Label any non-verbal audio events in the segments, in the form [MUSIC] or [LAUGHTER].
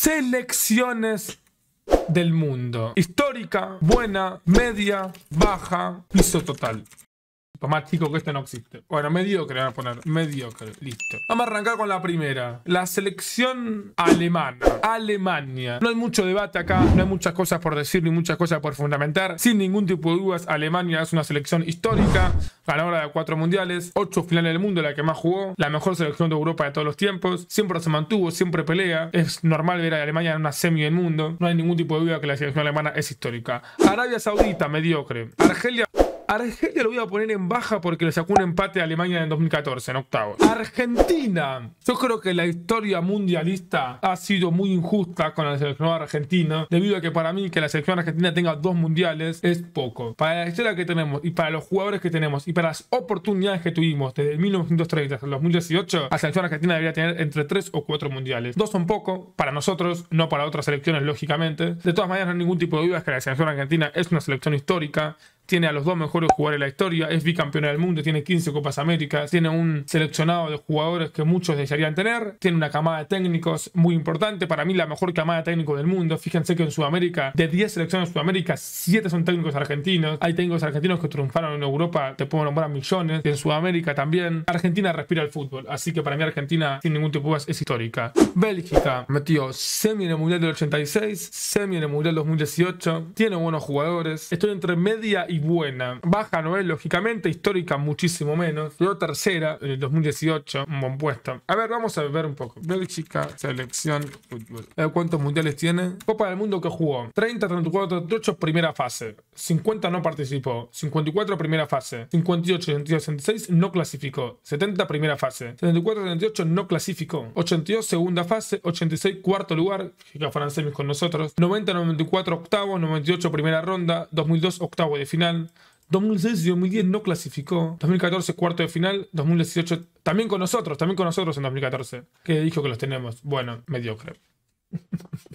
selecciones del mundo. Histórica, buena, media, baja, piso total. Pues chico que este no existe. Bueno, mediocre, voy a poner. Mediocre, listo. Vamos a arrancar con la primera. La selección alemana. Alemania. No hay mucho debate acá, no hay muchas cosas por decir ni muchas cosas por fundamentar. Sin ningún tipo de dudas, Alemania es una selección histórica, ganadora de cuatro mundiales, ocho finales del mundo, la que más jugó, la mejor selección de Europa de todos los tiempos. Siempre se mantuvo, siempre pelea. Es normal ver a Alemania en una semi del mundo. No hay ningún tipo de duda que la selección alemana es histórica. Arabia Saudita, mediocre. Argelia Argentina lo voy a poner en baja porque le sacó un empate a Alemania en 2014, en octavos. Argentina. Yo creo que la historia mundialista ha sido muy injusta con la selección argentina, debido a que para mí que la selección argentina tenga dos mundiales es poco. Para la historia que tenemos y para los jugadores que tenemos y para las oportunidades que tuvimos desde 1930 hasta los 2018, la selección argentina debería tener entre tres o cuatro mundiales. Dos son poco para nosotros, no para otras selecciones, lógicamente. De todas maneras, no hay ningún tipo de duda que la selección argentina es una selección histórica tiene a los dos mejores jugadores de la historia, es bicampeona del mundo, tiene 15 Copas Américas. tiene un seleccionado de jugadores que muchos desearían tener, tiene una camada de técnicos muy importante, para mí la mejor camada de técnicos del mundo. Fíjense que en Sudamérica, de 10 selecciones de Sudamérica, 7 son técnicos argentinos. Hay técnicos argentinos que triunfaron en Europa, te puedo nombrar millones, y en Sudamérica también. Argentina respira el fútbol, así que para mí Argentina, sin ningún tipo de dudas, es histórica. Bélgica metió semi en el Mundial del 86, semi en el Mundial 2018, tiene buenos jugadores. Estoy entre media y buena. Baja es lógicamente, histórica muchísimo menos. Yo tercera en el 2018, un buen puesto. A ver, vamos a ver un poco. Bélgica, selección, fútbol. ¿Cuántos mundiales tiene? Copa del Mundo que jugó. 30, 34, 38, primera fase. 50 no participó. 54, primera fase. 58, 62, 66, no clasificó. 70, primera fase. 74, 78, no clasificó. 82, segunda fase. 86, cuarto lugar. francés con nosotros. 90, 94, octavo. 98, primera ronda. 2002, octavo de final. 2016 2016-2010 no clasificó. 2014 cuarto de final. 2018 también con nosotros, también con nosotros en 2014. Que dijo que los tenemos. Bueno, mediocre. [LAUGHS]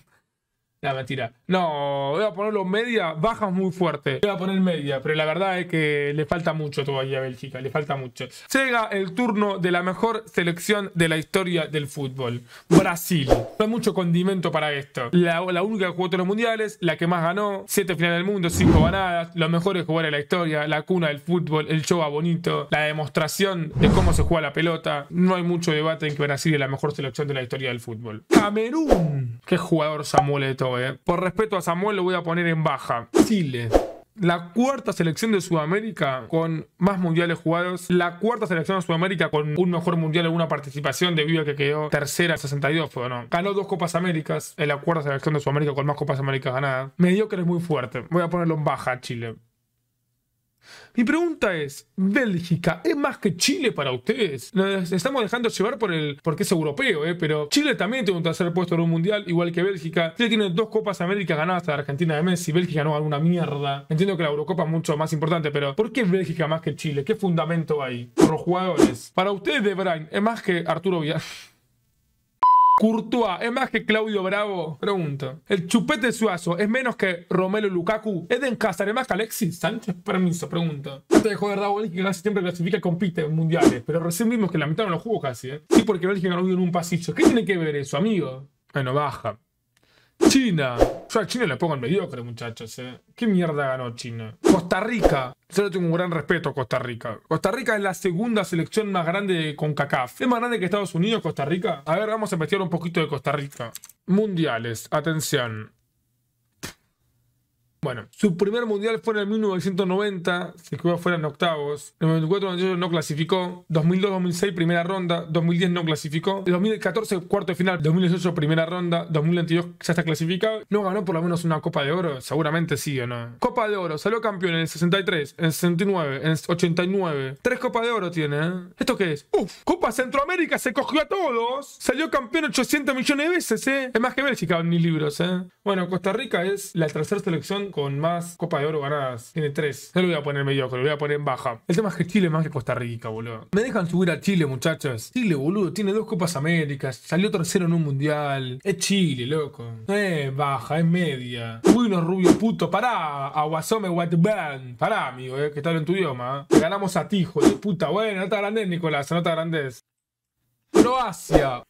No, mentira. No, voy a ponerlo media, bajas muy fuerte. Voy a poner media, pero la verdad es que le falta mucho todavía a Bélgica, le falta mucho. Llega el turno de la mejor selección de la historia del fútbol, Brasil. No hay mucho condimento para esto. La, única que jugó todos los mundiales, la que más ganó, siete finales del mundo, cinco ganadas, los mejores jugadores de la historia, la cuna del fútbol, el show bonito, la demostración de cómo se juega la pelota. No hay mucho debate en que Brasil es la mejor selección de la historia del fútbol. Camerún. Qué jugador Samuel eh. Por respeto a Samuel lo voy a poner en baja. Chile la cuarta selección de Sudamérica con más mundiales jugados, la cuarta selección de Sudamérica con un mejor mundial en una participación debido a que quedó tercera en 62, Ganó dos Copas Américas, en la cuarta selección de Sudamérica con más Copas Américas ganadas. que es muy fuerte. Voy a ponerlo en baja, Chile. Mi pregunta es, ¿Bélgica es más que Chile para ustedes? Nos estamos dejando llevar por el, porque es europeo, ¿eh? pero Chile también tiene un tercer puesto en un mundial, igual que Bélgica. Chile tiene dos Copas América ganadas a Argentina de Messi, Bélgica no alguna mierda. Entiendo que la Eurocopa es mucho más importante, pero ¿por qué Bélgica más que Chile? ¿Qué fundamento hay? Por los jugadores. Para ustedes De Bruyne es más que Arturo Villar... [LAUGHS] Courtois es más que Claudio Bravo. Pregunta. El chupete suazo es menos que Romelu Lukaku. Eden Hazard es más que Alexis Sánchez. Permiso, pregunta. Este de joder que casi siempre clasifica compite en mundiales. Pero recién vimos que la mitad no lo jugó casi, ¿eh? Sí, porque Bélgica no vio en un pasillo. ¿Qué tiene que ver eso, amigo? Bueno, baja. China. Yo a China le pongo el mediocre, muchachos. ¿eh? ¿Qué mierda ganó China? Costa Rica. Yo le tengo un gran respeto a Costa Rica. Costa Rica es la segunda selección más grande con CACAF. ¿Es más grande que Estados Unidos, Costa Rica? A ver, vamos a investigar un poquito de Costa Rica. Mundiales. Atención. Bueno, su primer mundial fue en el 1990, se quedó fuera en octavos. En el 94 no clasificó. 2002-2006 primera ronda. 2010 no clasificó. 2014 cuarto final. 2018 primera ronda. 2022 ya está clasificado. No ganó por lo menos una Copa de Oro. Seguramente sí o no. Copa de Oro. Salió campeón en el 63, en el 69, en el 89. Tres Copas de Oro tiene. ¿eh? ¿Esto qué es? Uf, Copa Centroamérica se cogió a todos. Salió campeón 800 millones de veces, ¿eh? Es más que Bélgica, ni libros, ¿eh? Bueno, Costa Rica es la tercera selección con más Copa de Oro ganadas tiene tres. No lo voy a poner mediocre, lo voy a poner en baja. El tema es que Chile es más que Costa Rica, boludo. Me dejan subir a Chile, muchachos. Chile, boludo, tiene dos Copas Américas, salió tercero en un mundial. Es Chile, loco. No es baja, es media. Uy, unos rubios putos. Pará, Aguasome, Band. Pará, amigo, eh, que está en tu idioma. Eh. Ganamos a ti, hijo puta. Bueno, no te Nicolás, no te agrandes. Croacia.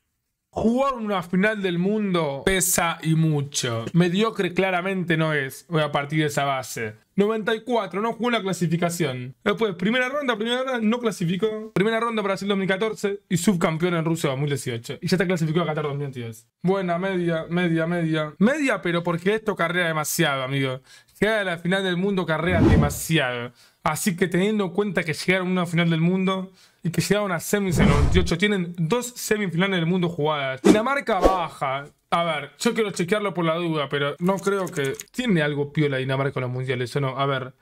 Jugar una final del mundo pesa y mucho. Mediocre claramente no es. Voy a partir de esa base. 94, no jugó la clasificación. Después, primera ronda, primera ronda, no clasificó. Primera ronda Brasil 2014 y subcampeón en Rusia 2018. Y ya está clasificado a Qatar 2010 Buena, media, media, media. Media, pero porque esto carrea demasiado, amigo. Queda la final del mundo carrea demasiado. Así que teniendo en cuenta que llegaron a una final del mundo y que llegaron a semis en los tienen dos semifinales del mundo jugadas. Dinamarca baja. A ver, yo quiero chequearlo por la duda, pero no creo que... Tiene algo piola Dinamarca en los mundiales, ¿o no? A ver,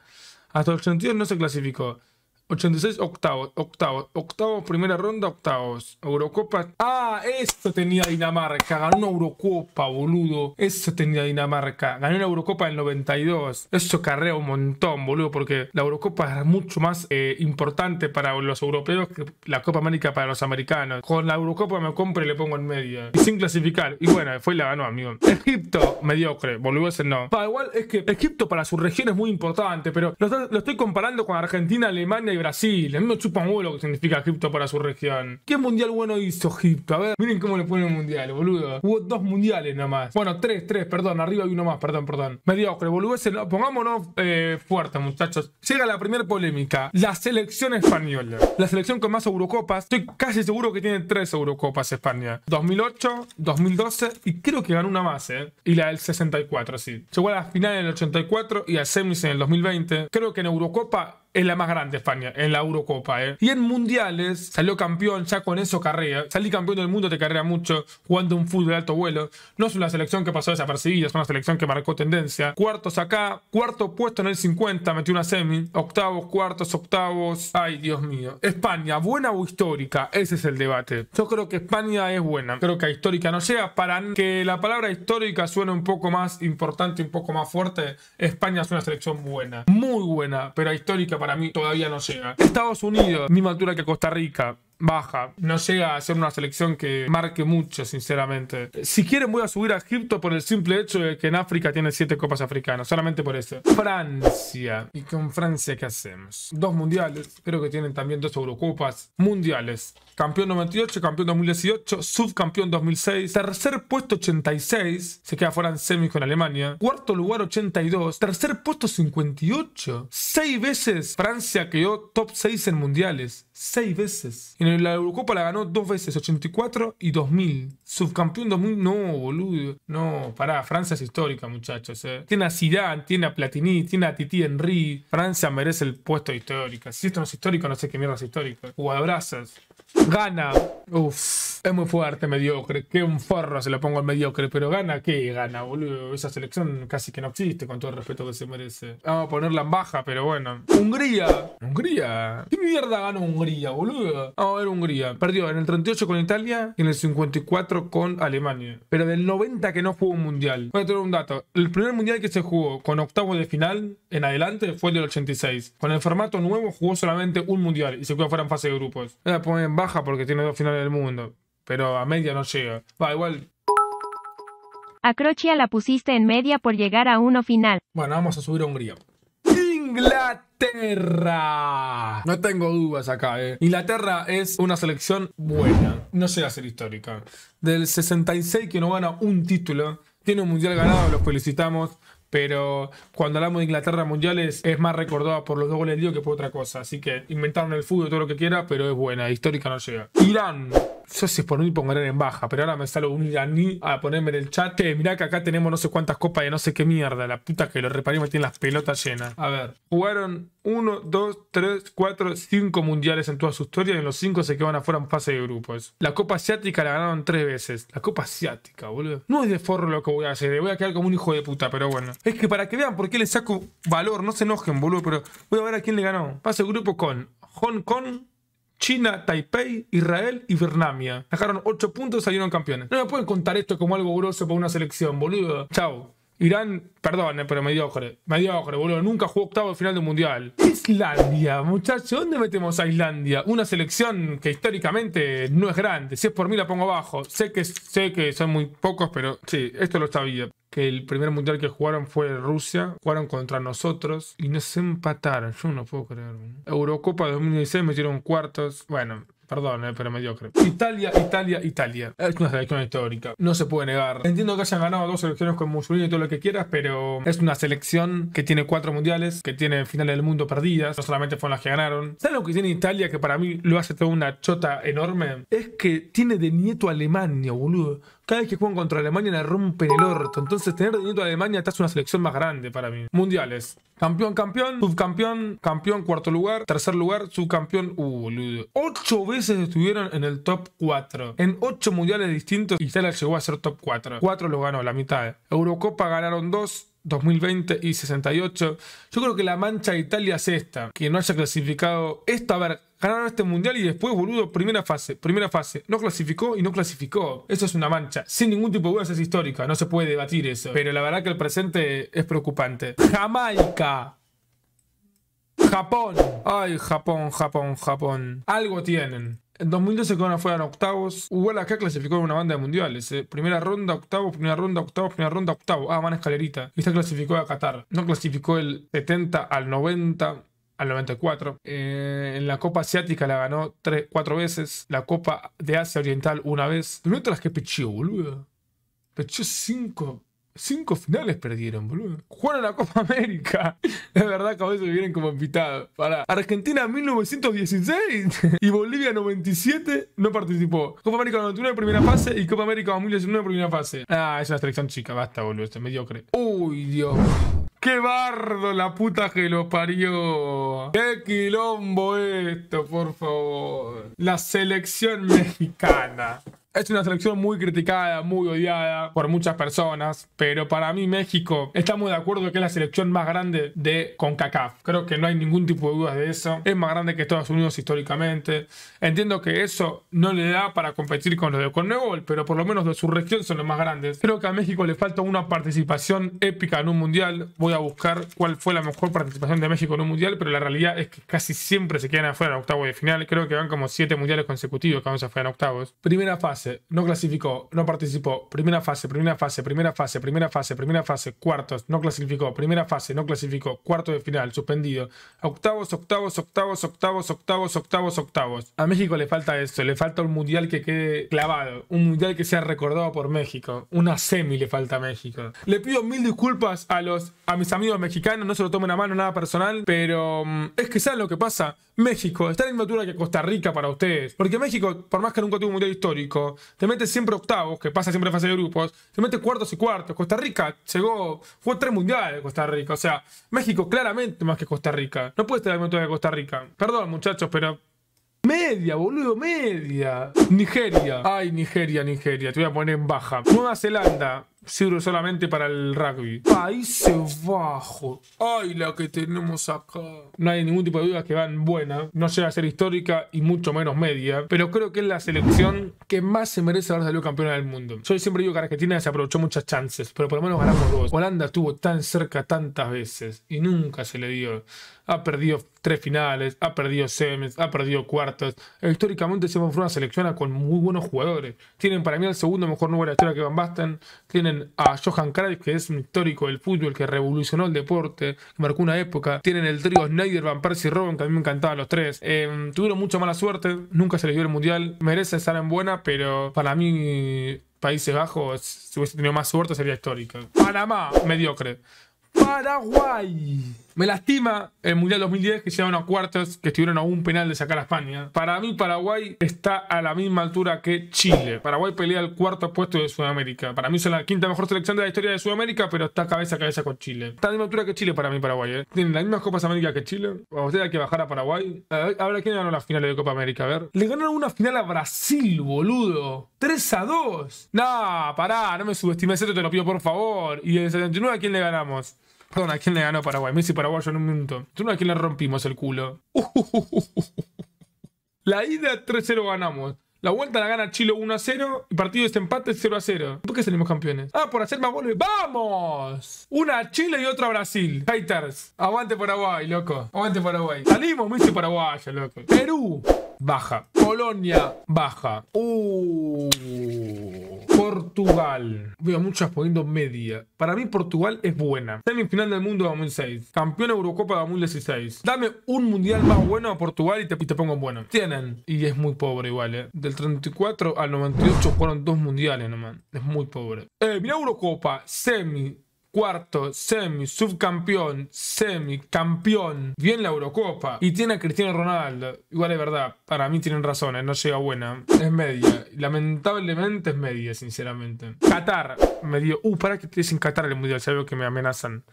hasta el 82 no se clasificó. 86 octavos, octavos, octavos, primera ronda, octavos. Eurocopa. Ah, esto tenía Dinamarca. Ganó Eurocopa, boludo. Eso tenía Dinamarca. Ganó una Eurocopa en 92. Eso carrea un montón, boludo, porque la Eurocopa es mucho más eh, importante para los europeos que la Copa América para los americanos. Con la Eurocopa me compro y le pongo en media. Y sin clasificar. Y bueno, fue y la ganó, amigo. Egipto, mediocre, boludo, ese no. igual es que Egipto para su región es muy importante, pero lo estoy comparando con Argentina, Alemania Brasil. A mí me chupa un huevo lo que significa Egipto para su región. ¿Qué mundial bueno hizo Egipto? A ver, miren cómo le ponen mundial, boludo. Hubo dos mundiales nomás. Bueno, tres, tres, perdón. Arriba hay uno más, perdón, perdón. Mediocre, boludo. pongámonos eh, fuerte, muchachos. Llega la primera polémica. La selección española. La selección con más Eurocopas. Estoy casi seguro que tiene tres Eurocopas España. 2008, 2012 y creo que ganó una más, ¿eh? Y la del 64, sí. Llegó a la final en el 84 y al semis en el 2020. Creo que en Eurocopa es la más grande España en la Eurocopa. ¿eh? Y en mundiales salió campeón, ya con eso carrera. Salí campeón del mundo te carrera mucho jugando un fútbol de alto vuelo. No es una selección que pasó desapercibida, es una selección que marcó tendencia. Cuartos acá, cuarto puesto en el 50, metió una semi. Octavos, cuartos, octavos. Ay, Dios mío. España, buena o histórica, ese es el debate. Yo creo que España es buena. Creo que a histórica no llega para que la palabra histórica suene un poco más importante, un poco más fuerte. España es una selección buena, muy buena, pero a histórica para mí todavía no llega. Estados Unidos, misma altura que Costa Rica baja. No llega a ser una selección que marque mucho, sinceramente. Si quieren voy a subir a Egipto por el simple hecho de que en África tiene 7 copas africanas, solamente por eso. Francia. ¿Y con Francia qué hacemos? Dos mundiales, creo que tienen también dos Eurocopas mundiales. Campeón 98, campeón 2018, subcampeón 2006, tercer puesto 86, se queda fuera en semis con Alemania, cuarto lugar 82, tercer puesto 58. Seis veces Francia quedó top 6 en mundiales, seis veces. Y el eh, la Eurocopa la ganó dos veces, 84 y 2000. Subcampeón 2000, no, boludo. No, pará, Francia es histórica, muchachos. Eh. Tiene a Zidane, tiene a Platini, tiene a Titi Henry. Francia merece el puesto histórica Si esto no es histórico, no sé qué mierda es histórico. Jugadoras. Gana. Uf, es muy fuerte, mediocre. qué un forro se lo pongo al mediocre. Pero gana, ¿qué gana, boludo? Esa selección casi que no existe, con todo el respeto que se merece. Vamos a ponerla en baja, pero bueno. Hungría. Hungría. ¿Qué mierda gana Hungría, boludo? Hungría. Perdió en el 38 con Italia y en el 54 con Alemania. Pero del 90 que no jugó un mundial. Voy a tener un dato. El primer mundial que se jugó con octavos de final en adelante fue el del 86. Con el formato nuevo jugó solamente un mundial y se quedó fuera en fase de grupos. La ponen en baja porque tiene dos finales del mundo. Pero a media no llega. Va, igual a Croacia la pusiste en media por llegar a uno final. Bueno, vamos a subir a Hungría. Inglaterra. No tengo dudas acá, eh. Inglaterra es una selección buena. No llega a ser histórica. Del 66 que no gana un título. Tiene un mundial ganado, los felicitamos. Pero cuando hablamos de Inglaterra mundiales es más recordada por los dos goles de que por otra cosa. Así que inventaron el fútbol todo lo que quiera, pero es buena. Histórica no llega. Irán. Yo si por mí poner en baja, pero ahora me sale un iraní a ponerme en el chat. mira eh, mirá que acá tenemos no sé cuántas copas de no sé qué mierda. La puta que lo reparé me tiene las pelotas llenas. A ver, jugaron 1, 2, 3, 4, 5 mundiales en toda su historia y en los 5 se quedaron afuera en fase de grupos. La Copa Asiática la ganaron 3 veces. La Copa Asiática, boludo. No es de forro lo que voy a hacer, voy a quedar como un hijo de puta, pero bueno. Es que para que vean por qué le saco valor, no se enojen, boludo, pero voy a ver a quién le ganó. Pase grupo con Hong Kong, China, Taipei, Israel y Vernamia. Dejaron 8 puntos y salieron campeones. No me pueden contar esto como algo groso para una selección, boludo. Chao. Irán, perdón, eh, pero mediocre, mediocre, boludo. Nunca jugó octavo de final de mundial. Islandia, muchachos, ¿dónde metemos a Islandia? Una selección que históricamente no es grande. Si es por mí la pongo abajo. Sé que, sé que son muy pocos, pero sí, esto lo sabía. Que el primer mundial que jugaron fue Rusia, jugaron contra nosotros y nos empataron. Yo no puedo creer. Eurocopa 2016 dieron cuartos. Bueno, Perdón, eh, pero mediocre. Italia, Italia, Italia. Es una selección histórica. No se puede negar. Entiendo que hayan ganado dos selecciones con Mussolini y todo lo que quieras, pero es una selección que tiene cuatro mundiales, que tiene finales del mundo perdidas. No solamente fueron las que ganaron. ¿Sabes lo que tiene Italia que para mí lo hace toda una chota enorme? Es que tiene de nieto Alemania, boludo. Cada vez que juegan contra Alemania le rompen el orto. Entonces, tener de a Alemania te hace una selección más grande para mí. Mundiales. Campeón, campeón, subcampeón, campeón, cuarto lugar, tercer lugar, subcampeón. Uh, boludo. Ocho veces estuvieron en el top 4. En ocho mundiales distintos, y Italia llegó a ser top 4. Cuatro lo ganó, la mitad. Eurocopa ganaron dos. 2020 y 68. Yo creo que la mancha de Italia es esta, que no haya clasificado esta, a ver, ganaron este mundial y después, boludo, primera fase, primera fase, no clasificó y no clasificó. Eso es una mancha, sin ningún tipo de dudas es histórica, no se puede debatir eso. Pero la verdad que el presente es preocupante. Jamaica. Japón. Ay, Japón, Japón, Japón. Algo tienen. En 2012 cuando afuera en octavos. Igual acá clasificó en una banda de mundiales. Eh, primera ronda, octavo, primera ronda, octavo, primera ronda, octavo. Ah, van escalerita. Y está clasificó a Qatar. No clasificó el 70 al 90 al 94. Eh, en la Copa Asiática la ganó 3, 4 veces. La Copa de Asia Oriental una vez. ¿No te las que pechó, boludo? Pechó 5 Cinco finales perdieron, boludo. Jugaron la Copa América. [LAUGHS] es verdad que a veces vienen como invitados. Para Argentina 1916 [LAUGHS] y Bolivia 97 no participó. Copa América 99 primera fase y Copa América 2019 primera fase. Ah, es una selección chica, basta, boludo. este mediocre. Uy, Dios. ¡Qué bardo la puta que lo parió! ¡Qué quilombo esto, por favor! La selección mexicana. Es una selección muy criticada, muy odiada por muchas personas, pero para mí México está muy de acuerdo que es la selección más grande de CONCACAF. Creo que no hay ningún tipo de dudas de eso. Es más grande que Estados Unidos históricamente. Entiendo que eso no le da para competir con los de Conmebol, pero por lo menos de su región son los más grandes. Creo que a México le falta una participación épica en un mundial. Voy a buscar cuál fue la mejor participación de México en un mundial, pero la realidad es que casi siempre se quedan afuera en octavos de final. Creo que van como siete mundiales consecutivos que vamos afuera en octavos. Primera fase no clasificó, no participó, primera fase, primera fase, primera fase, primera fase, primera fase, cuartos, no clasificó, primera fase, no clasificó, cuarto de final, suspendido, octavos, octavos, octavos, octavos, octavos, octavos, octavos. A México le falta eso, le falta un mundial que quede clavado, un mundial que sea recordado por México, una semi le falta a México. Le pido mil disculpas a los a mis amigos mexicanos, no se lo tomen a mano, nada personal, pero mm, es que saben lo que pasa. México está en la que Costa Rica para ustedes, porque México, por más que nunca tuvo un mundial histórico, te metes siempre octavos, que pasa siempre en fase de grupos, te metes cuartos y cuartos. Costa Rica llegó, fue tres mundiales Costa Rica, o sea, México claramente más que Costa Rica. No puedes tener momento de Costa Rica. Perdón, muchachos, pero Media, boludo, media. Nigeria. Ay, Nigeria, Nigeria. Te voy a poner en baja. Nueva Zelanda sirve solamente para el rugby. Países Bajos. Ay, la que tenemos acá. No hay ningún tipo de duda que van buena. No llega a ser histórica y mucho menos media. Pero creo que es la selección que más se merece haber salido campeona del mundo. Yo siempre digo que Argentina aprovechó muchas chances, pero por lo menos ganamos dos. Holanda estuvo tan cerca tantas veces y nunca se le dio ha perdido tres finales, ha perdido semis, ha perdido cuartos. Históricamente se fue una selección con muy buenos jugadores. Tienen para mí el segundo mejor número de la historia que Van Basten. Tienen a Johan Cruyff, que es un histórico del fútbol, que revolucionó el deporte, que marcó una época. Tienen el trío Snyder, Van Persie y Robin, que a mí me encantaban los tres. Eh, tuvieron mucha mala suerte, nunca se les dio el mundial. Merece estar en buena, pero para mí... Países Bajos, si hubiese tenido más suerte, sería histórica. Panamá, mediocre. Paraguay. Me lastima el Mundial 2010 que llegaron a cuartos, que estuvieron a un penal de sacar a España. Para mí Paraguay está a la misma altura que Chile. Paraguay pelea el cuarto puesto de Sudamérica. Para mí es la quinta mejor selección de la historia de Sudamérica, pero está cabeza a cabeza con Chile. Está a la misma altura que Chile para mí Paraguay. ¿eh? Tienen las mismas Copas Américas que Chile. A usted hay que bajar a Paraguay. Ahora quién ganó las finales de Copa América, a ver. Le ganaron una final a Brasil, boludo. 3 a 2. Nah, pará, no me subestimes esto, te lo pido por favor. ¿Y el 79 a quién le ganamos? Perdón, ¿a quién le ganó Paraguay? Messi Paraguayo en un minuto. Tú no a quién le rompimos el culo. [LAUGHS] la ida 3-0 ganamos. La vuelta la gana Chile 1 0. Y partido de este empate 0 0. ¿Por qué salimos campeones? Ah, por hacer más goles. ¡Vamos! Una a Chile y otra a Brasil. Haters. Aguante Paraguay, loco. Aguante Paraguay. Salimos, Messi Paraguayo, loco. Perú. Baja. Polonia. Baja. Uh. Portugal. Veo muchas poniendo media. Para mí Portugal es buena. Semifinal del mundo 2006. Campeón Eurocopa 2016. Dame un mundial más bueno a Portugal y te, pongo pongo bueno. Tienen. Y es muy pobre igual, ¿eh? Del 34 al 98 fueron dos mundiales nomás. Es muy pobre. Eh, mira Eurocopa. Semi cuarto, semi, subcampeón, semi, campeón. Bien la Eurocopa. Y tiene a Cristiano Ronaldo. Igual es verdad, para mí tienen razones, ¿eh? no llega buena. Es media. Lamentablemente es media, sinceramente. Qatar, me dio. Uh, para que te dicen Qatar el mundial, ya que me amenazan.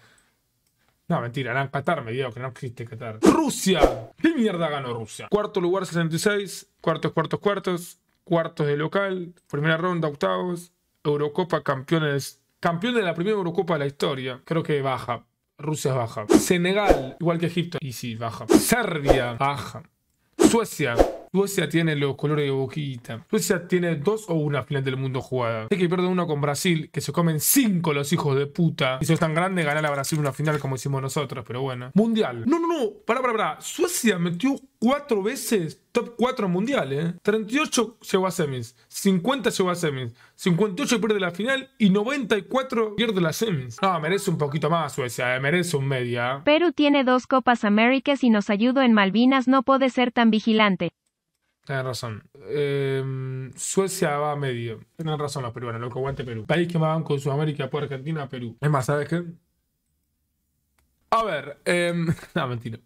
No, mentira, eran Qatar, me dio, que no existe Qatar. ¡Rusia! ¿Qué mierda ganó Rusia? Cuarto lugar 66, cuartos, cuartos, cuartos, cuartos de local, primera ronda, octavos, Eurocopa, campeones Campeón de la primera Eurocopa de la historia. Creo que baja. Rusia baja. Senegal, igual que Egipto. Y sí, baja. Serbia, baja. Suecia, Suecia tiene los colores de boquita. Suecia tiene dos o una final del mundo jugada. Sé que pierde uno con Brasil, que se comen cinco los hijos de puta. Y si es tan grande, ganar a Brasil una final como hicimos nosotros, pero bueno. Mundial. No, no, no. Pará, pará, pará. Suecia metió cuatro veces top 4 mundial, ¿eh? 38 llegó a semis, 50 llegó a semis, 58 pierde la final y 94 pierde la semis. Ah, merece un poquito más Suecia, eh, merece un media. Perú tiene dos Copas Américas y nos ayudó en Malvinas, no puede ser tan vigilante. Tienen razón. Em, Suecia va medio. Tienen razón los peruanos, que aguante Perú. País que más van con Sudamérica, por Argentina, Perú. Es más, ¿sabes qué? A ver, em, [LAUGHS] no, mentira.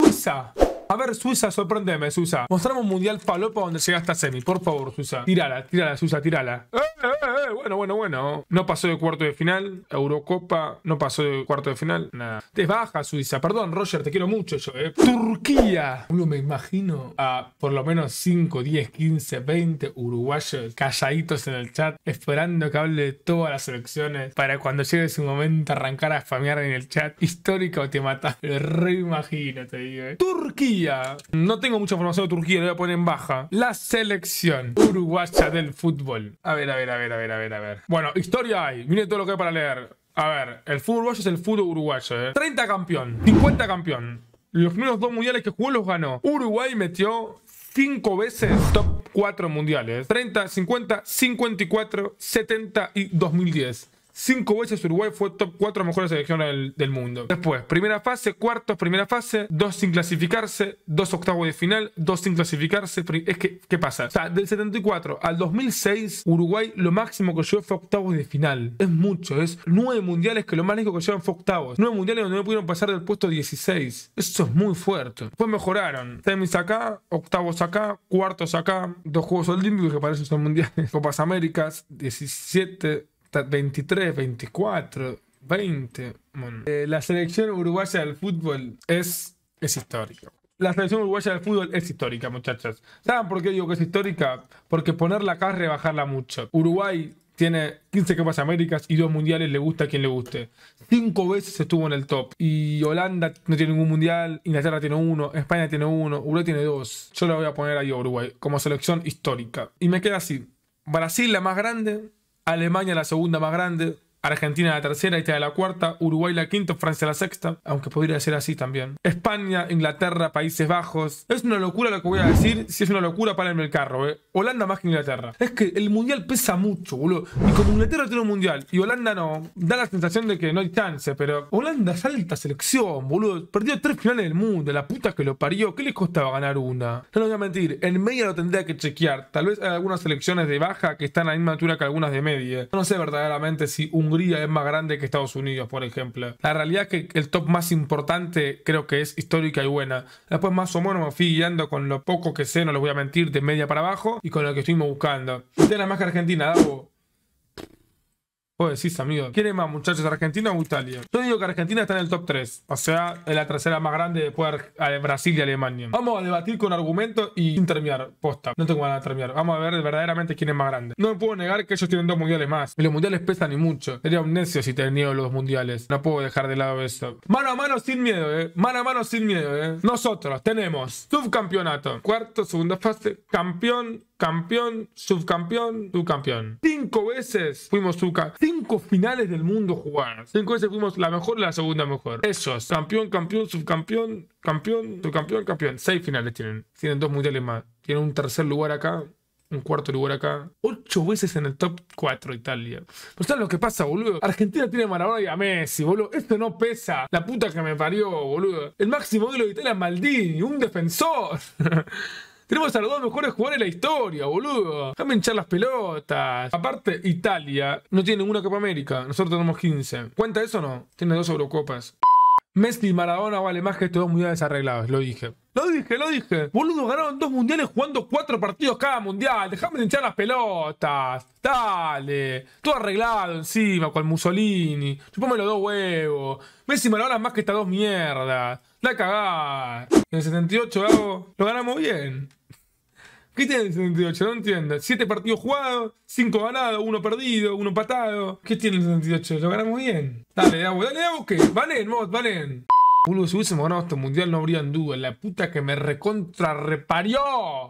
USA a ver, Suiza, sorpréndeme, Suiza. Mostramos un mundial palopa donde llega hasta semi. Por favor, Suiza. Tírala, tírala, Suiza, tírala. ¡Eh, eh, eh! Bueno, bueno, bueno. No pasó de cuarto de final. Eurocopa no pasó de cuarto de final. Nada. Te baja Suiza. Perdón, Roger, te quiero mucho yo, eh. Turquía. Uno me imagino a por lo menos 5, 10, 15, 20 uruguayos calladitos en el chat, esperando que hable de todas las elecciones para cuando llegue su momento arrancar a famear en el chat. Histórico te mata. Lo reimagino, te digo, eh. Turquía. No tengo mucha información de Turquía, le voy a poner en baja. La selección uruguaya del fútbol. A ver, a ver, a ver, a ver, a ver, a ver. Bueno, historia hay. viene todo lo que hay para leer. A ver, el fútbol uruguayo es el fútbol uruguayo, ¿eh? 30 campeón, 50 campeón. Los primeros dos mundiales que jugó los ganó. Uruguay metió 5 veces top 4 mundiales. 30, 50, 54, 70 y 2010. Cinco veces Uruguay fue top 4 mejor selección del, mundo. Después, primera fase, cuartos, primera fase, dos sin clasificarse, dos octavos de final, dos sin clasificarse. Es que, ¿qué pasa? O sea, del 74 al 2006, Uruguay lo máximo que llegó fue octavos de final. Es mucho, es nueve mundiales que lo más que llevan fue octavos. Nueve mundiales donde no pudieron pasar del puesto 16. Eso es muy fuerte. Después mejoraron. Temis acá, octavos acá, cuartos acá, dos Juegos Olímpicos que parecen son mundiales. [LAUGHS] Copas Américas, 17, 23, 24, 20. la selección uruguaya del fútbol es, es histórica. La selección uruguaya del fútbol es histórica, muchachas. ¿Saben por qué digo que es histórica? Porque ponerla acá es rebajarla mucho. Uruguay tiene 15 Copas Américas y dos mundiales, le gusta a quien le guste. Cinco veces estuvo en el top. Y Holanda no tiene ningún mundial, Inglaterra tiene uno, España tiene uno, Uruguay tiene dos. Yo la voy a poner ahí a Uruguay como selección histórica. Y me queda así. Brasil la más grande, Alemania la segunda más grande, Argentina la tercera, Italia la cuarta, Uruguay la quinta, Francia la sexta, aunque podría ser así también. España, Inglaterra, Países Bajos. Es una locura lo que voy a decir, si es una locura para el carro, eh. Holanda más que Inglaterra. Es que el mundial pesa mucho, boludo. Y como Inglaterra tiene un mundial y Holanda no, da la sensación de que no hay chance, pero Holanda es alta selección, boludo. Perdió tres finales del mundo, la puta que lo parió. ¿Qué le costaba ganar una? No lo voy a mentir, en media lo tendría que chequear. Tal vez hay algunas selecciones de baja que están a la misma altura que algunas de media. No sé verdaderamente si un es más grande que Estados Unidos, por ejemplo. La realidad es que el top más importante creo que es histórica y buena. Después más o menos me fui guiando con lo poco que sé, no les voy a mentir, de media para abajo y con lo que estuvimos buscando. De más que Argentina, Vos decís, amigo, ¿quién es más, muchachos, Argentina o Italia? Yo digo que Argentina está en el top 3, o sea, en la tercera más grande después de eh, Brasil y Alemania. Vamos a debatir con argumento y sin terminar, posta. No tengo nada de terminar. Vamos a ver verdaderamente quién es más grande. No me puedo negar que ellos tienen dos mundiales más, y los mundiales pesan ni mucho. Sería un necio si tenía los mundiales. No puedo dejar de lado eso. Mano a mano sin miedo, eh. Mano a mano sin miedo, eh. Nosotros tenemos subcampeonato, cuarto, segunda fase, campeón campeón, subcampeón, subcampeón. Cinco veces fuimos subcampeón. Cinco finales del mundo jugadas. Cinco veces fuimos la mejor y la segunda mejor. Esos. Campeón, campeón, subcampeón, campeón, subcampeón, campeón. Seis finales tienen. Tienen dos mundiales más. Tienen un tercer lugar acá un cuarto lugar acá. Ocho veces en el top 4 Italia. Pero ¿sabes lo que pasa, boludo? Argentina tiene a Maradona y a Messi, boludo. Esto no pesa. La puta que me parió, boludo. El máximo de de Italia es Maldini, un defensor. [LAUGHS] Tenemos a los dos mejores jugadores de la historia, boludo. Déjame hinchar las pelotas. Aparte, Italia no tiene ninguna Copa América. Nosotros tenemos 15. ¿Cuenta eso o no? Tiene dos Eurocopas. Messi y Maradona vale más que estos dos mundiales arreglados, lo dije. Lo dije, lo dije. Boludo, ganaron dos mundiales jugando cuatro partidos cada mundial. Déjame de hinchar las pelotas. Dale. Todo arreglado encima, con Mussolini. Chupame los dos huevos. Messi y Maradona más que estas dos mierdas. La cagá. En el 78, lo ganamos bien. ¿Qué tiene el 78? No entiendo. Siete partidos jugados, cinco ganados, uno perdido, uno patado. ¿Qué tiene el 78? Lo ganamos bien. Dale, dale, dale, damos que. Valen, mod, valen. Uno si hubiésemos ganado este mundial no habrían dudas. La puta que me recontra reparió.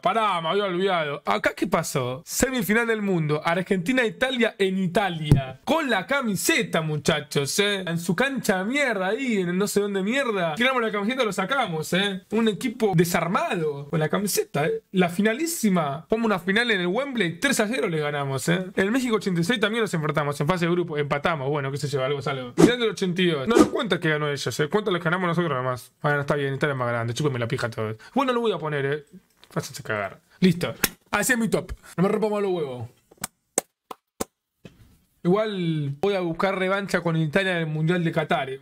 Pará, me había olvidado. ¿Acá qué pasó? Semifinal del mundo. Argentina-Italia en Italia. Con la camiseta, muchachos, ¿eh? En su cancha de mierda ahí, en no sé dónde mierda. Tiramos la camiseta lo sacamos, ¿eh? Un equipo desarmado. Con la camiseta, eh. La finalísima. Pongo una final en el Wembley. 3 a 0 le ganamos, ¿eh? En el México 86 también nos enfrentamos. En fase de grupo. Empatamos. Bueno, qué se lleva algo salvo Final del 82. No nos cuenta que ganó ellos, ¿eh? Cuenta los ganamos nosotros nada más. Bueno, está bien, Italia es más grande, me la pija todo. Bueno, lo voy a poner, eh. se cagar. Listo. Así es mi top. No me rompo malo los huevos. Igual voy a buscar revancha con Italia en el Mundial de Qatar. Eh.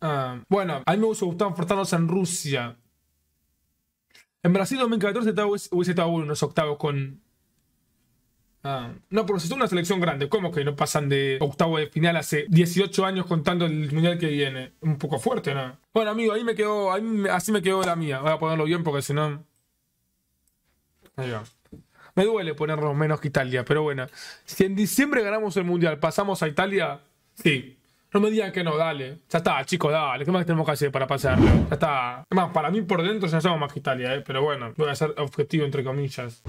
Ah, bueno, a mí me gustó enfrentarnos en Rusia. En Brasil 2014 hubiese estado unos octavos con Ah, no, pero si es una selección grande. ¿Cómo que no pasan de octavo de final hace 18 años contando el mundial que viene? Un poco fuerte, ¿no? Bueno, amigo, ahí me quedó, ahí, así me quedó la mía. Voy a ponerlo bien porque si no... Me duele ponerlo menos que Italia, pero bueno. Si en diciembre ganamos el mundial, pasamos a Italia, sí. No me digan que no, dale. Ya está, chicos, dale. ¿Qué más tenemos que hacer para pasar Ya está. más para mí por dentro ya somos más que Italia, ¿eh? Pero bueno, voy a ser objetivo entre comillas.